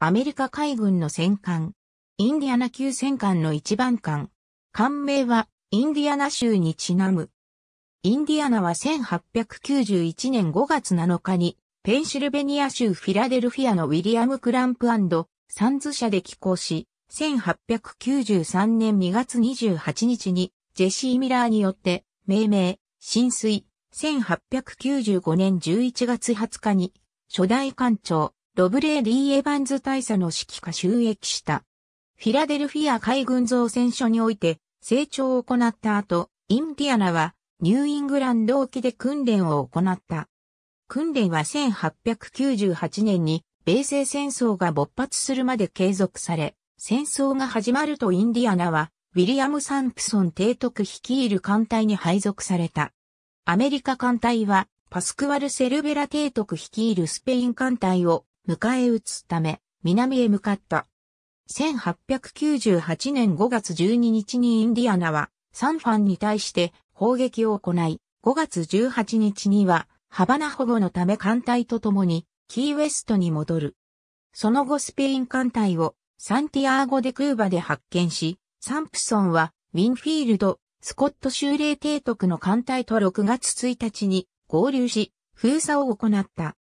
アメリカ海軍の戦艦、インディアナ級戦艦の一番艦。艦名は、インディアナ州にちなむ。インディアナは1891年5月7日に、ペンシルベニア州フィラデルフィアのウィリアム・クランプサンズ社で寄港し、1893年2月28日に、ジェシー・ミラーによって、命名、浸水、1895年11月20日に、初代艦長、ロブレー・ディ・エヴァンズ大佐の指揮下収益した。フィラデルフィア海軍造船所において、成長を行った後、インディアナはニューイングランド沖で訓練を行った。訓練は1898年に米西戦争が勃発するまで継続され、戦争が始まるとインディアナは、ウィリアム・サンプソン提督率いる艦隊に配属された。アメリカ艦隊は、パスクワル・セルベラ提督率いるスペイン艦隊を迎え撃つため、南へ向かった。1898年5月12日にインディアナは、サンファンに対して砲撃を行い、5月18日には、ハバナ保護のため艦隊と共に、キーウェストに戻る。その後スペイン艦隊をサンティアーゴ・でクーバで発見し、サンプソンはウィンフィールド、スコット州令提督の艦隊と6月1日に合流し、封鎖を行った。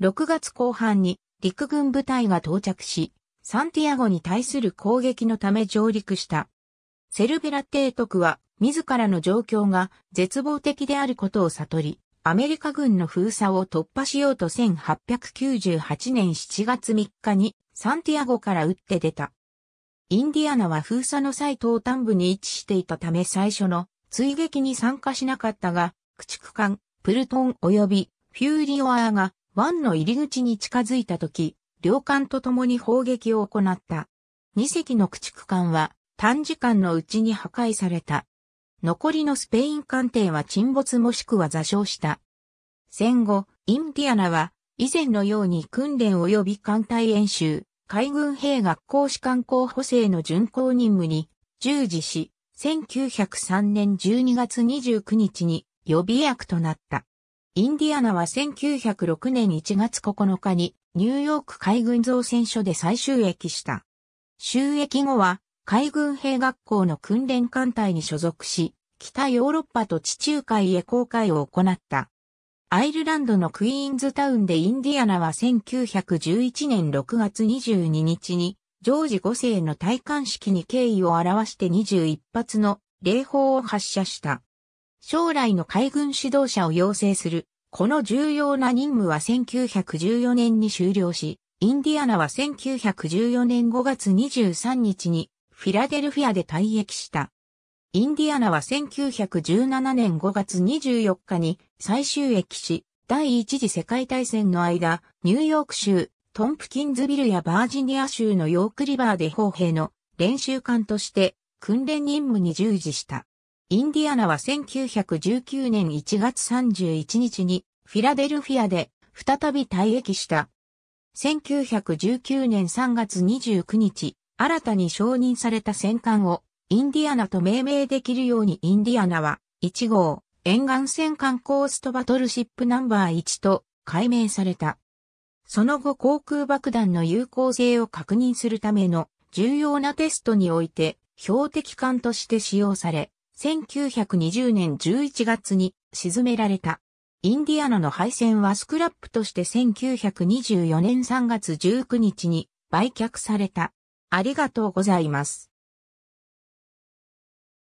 6月後半に陸軍部隊が到着し、サンティアゴに対する攻撃のため上陸した。セルベラ提督は自らの状況が絶望的であることを悟り、アメリカ軍の封鎖を突破しようと1898年7月3日にサンティアゴから撃って出た。インディアナは封鎖の際東端部に位置していたため最初の追撃に参加しなかったが、駆逐艦、プルトン及びフューリオアーが湾の入り口に近づいた時、両艦と共に砲撃を行った。2隻の駆逐艦は短時間のうちに破壊された。残りのスペイン艦艇は沈没もしくは座礁した。戦後、インディアナは以前のように訓練及び艦隊演習、海軍兵学校士官候補生の巡航任務に従事し、1903年12月29日に予備役となった。インディアナは1906年1月9日にニューヨーク海軍造船所で再収益した。収益後は海軍兵学校の訓練艦隊に所属し、北ヨーロッパと地中海へ航海を行った。アイルランドのクイーンズタウンでインディアナは1911年6月22日にジョージ5世の戴冠式に敬意を表して21発の礼砲を発射した。将来の海軍指導者を養成する。この重要な任務は1914年に終了し、インディアナは1914年5月23日にフィラデルフィアで退役した。インディアナは1917年5月24日に最終役し、第一次世界大戦の間、ニューヨーク州、トンプキンズビルやバージニア州のヨークリバーで砲兵の練習艦として訓練任務に従事した。インディアナは1919年1月31日にフィラデルフィアで再び退役した。1919年3月29日、新たに承認された戦艦をインディアナと命名できるようにインディアナは1号沿岸戦艦コーストバトルシップナンバー1と改名された。その後航空爆弾の有効性を確認するための重要なテストにおいて標的艦として使用され、1920年11月に沈められた。インディアナの敗戦はスクラップとして1924年3月19日に売却された。ありがとうございます。